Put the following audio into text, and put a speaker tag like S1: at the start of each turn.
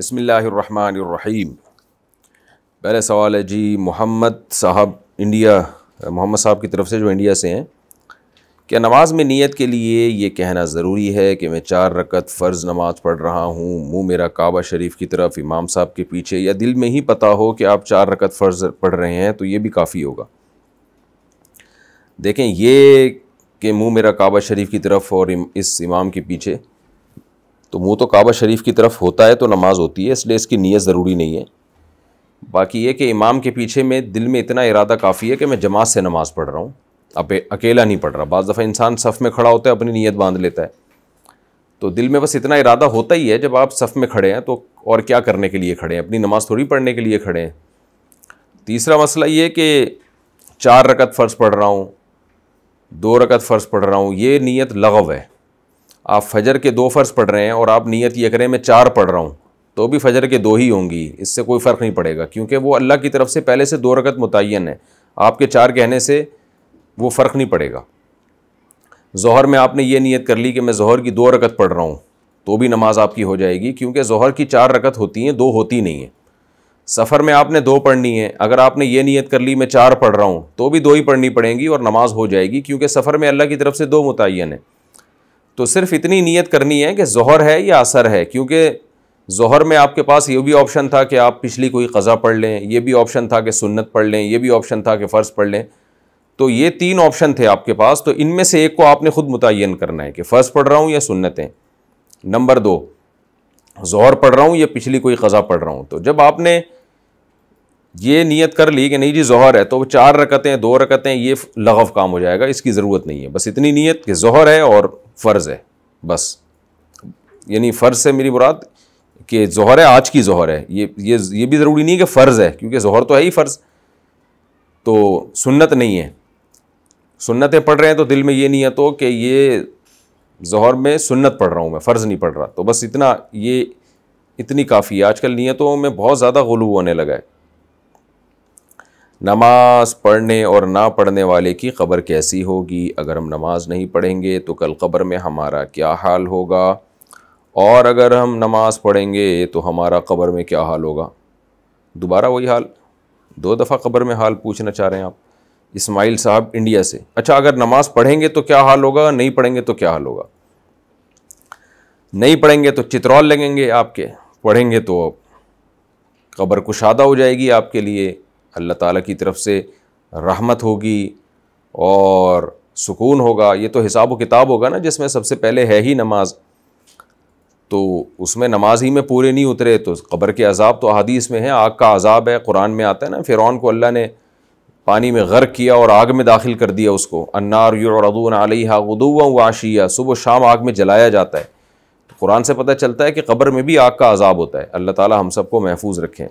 S1: बसमीम पहला सवाल है जी मोहम्मद साहब इंडिया मोहम्मद साहब की तरफ से जो इंडिया से हैं क्या नमाज में नीयत के लिए ये कहना ज़रूरी है कि मैं चार रकत फ़र्ज़ नमाज पढ़ रहा हूँ मुँह मेरा काबा शरीफ की तरफ इमाम साहब के पीछे या दिल में ही पता हो कि आप चार रकत फ़र्ज़ पढ़ रहे हैं तो ये भी काफ़ी होगा देखें ये कि मुँह मेरा काबा शरीफ की तरफ और इस इमाम के पीछे तो मुँह तो काबा शरीफ की तरफ होता है तो नमाज़ होती है इसलिए इसकी नीयत ज़रूरी नहीं है बाकी ये कि इमाम के पीछे में दिल में इतना इरादा काफ़ी है कि मैं जमात से नमाज़ पढ़ रहा हूँ अब अकेला नहीं पढ़ रहा बज़ दफ़ा इंसान सफ़ में खड़ा होता है अपनी नीयत बांध लेता है तो दिल में बस इतना इरादा होता ही है जब आप सफ़ में खड़े हैं तो और क्या करने के लिए खड़े हैं अपनी नमाज़ थोड़ी पढ़ने के लिए खड़े हैं तीसरा मसला ये कि चार रकत फ़र्ज़ पढ़ रहा हूँ दो रकत फ़र्ज़ पढ़ रहा हूँ ये नीयत लगव है आप फजर के दो फ़र्ज़ पढ़ रहे हैं और आप नीयत ये करें मैं चार पढ़ रहा हूँ तो भी फजर के दो ही होंगी इससे कोई फ़र्क नहीं पड़ेगा क्योंकि वो अल्लाह की तरफ से पहले से दो रकत मुतन है आपके चार कहने से वो फ़र्क नहीं पड़ेगा जहर में आपने ये नीयत कर ली कि मैं जहर की दो रकत पढ़ रहा हूँ तो भी नमाज आपकी हो जाएगी क्योंकि जहर की चार रकत होती हैं दो होती नहीं है सफ़र में आपने दो पढ़नी है अगर आपने ये नीयत कर ली मैं चार पढ़ रहा हूँ तो भी दो ही पढ़नी पड़ेंगी और नमाज हो जाएगी क्योंकि सफ़र में अल्लाह की तरफ से दो मुतन है तो सिर्फ इतनी नीयत करनी है कि जहर है या असर है क्योंकि जहर में आपके पास ये भी ऑप्शन था कि आप पिछली कोई कज़ा पढ़ लें यह भी ऑप्शन था कि सुन्नत पढ़ लें यह भी ऑप्शन था कि फ़र्ज़ पढ़ लें तो ये तीन ऑप्शन थे आपके पास तो इनमें से एक को आपने ख़ुद मुतन करना है कि फ़र्ज़ पढ़ रहा हूँ या सुन्नतें नंबर दो जहर पढ़ रहा हूँ या पिछली कोई कज़ा पढ़ रहा हूँ तो जब आपने ये नीयत कर ली कि नहीं जी जहर है तो चार रकतें दो रकतें ये लगव काम हो जाएगा इसकी ज़रूरत नहीं है बस इतनी नीयत कि जहर है और फ़र्ज़ है बस यानी फ़र्ज़ से मेरी मुराद कि जहर है आज की जहर है ये ये ये भी ज़रूरी नहीं है कि फ़र्ज़ है क्योंकि जहर तो है ही फ़र्ज़ तो सुन्नत नहीं है सुन्नतें पढ़ रहे हैं तो दिल में ये नीयत हो कि ये जहर में सुन्नत पढ़ रहा हूँ मैं फ़र्ज़ नहीं पढ़ रहा तो बस इतना ये इतनी काफ़ी है आजकल नीयतों में बहुत ज़्यादा गलू होने लगा है नमाज पढ़ने और ना पढ़ने वाले की ख़बर कैसी होगी अगर हम नमाज नहीं पढ़ेंगे तो कल ख़बर में हमारा क्या हाल होगा और अगर हम नमाज पढ़ेंगे तो हमारा ख़बर में क्या हाल होगा दोबारा वही हाल दो दफ़ा ख़बर में हाल पूछना चाह रहे हैं आप इस्माइल साहब इंडिया से अच्छा अगर नमाज़ पढ़ेंगे तो क्या हाल होगा नहीं पढ़ेंगे तो क्या हाल होगा नहीं पढ़ेंगे तो चित्रौल लगेंगे आपके पढ़ेंगे तो कब्र कुशादा हो जाएगी आपके लिए अल्लाह ताला की तरफ से रहमत होगी और सुकून होगा ये तो हिसाब व किताब होगा ना जिसमें सबसे पहले है ही नमाज तो उसमें नमाज ही में पूरे नहीं उतरे तो कब्र के अजाब तो अदीस में है आग का अजाब है कुरान में आता है ना फ़िरौन को अल्लाह ने पानी में गर्क किया और आग में दाखिल कर दिया उसको अन्नार यदून आलिहा गदुआ आशिया सुबह शाम आग में जलाया जाता है तो कुरान से पता चलता है कि कब्र में भी आग का अजाब होता है अल्लाह ताली हम सबको महफूज रखें